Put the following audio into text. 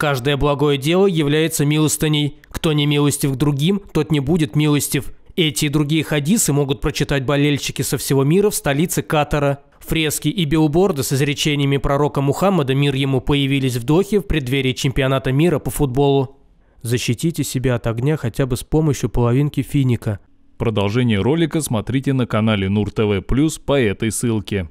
Каждое благое дело является милостыней. Кто не милостив к другим, тот не будет милостив. Эти и другие хадисы могут прочитать болельщики со всего мира в столице Катара. Фрески и билборды с изречениями пророка Мухаммада «Мир ему» появились в Дохе в преддверии чемпионата мира по футболу. Защитите себя от огня хотя бы с помощью половинки финика. Продолжение ролика смотрите на канале Нур ТВ Плюс по этой ссылке.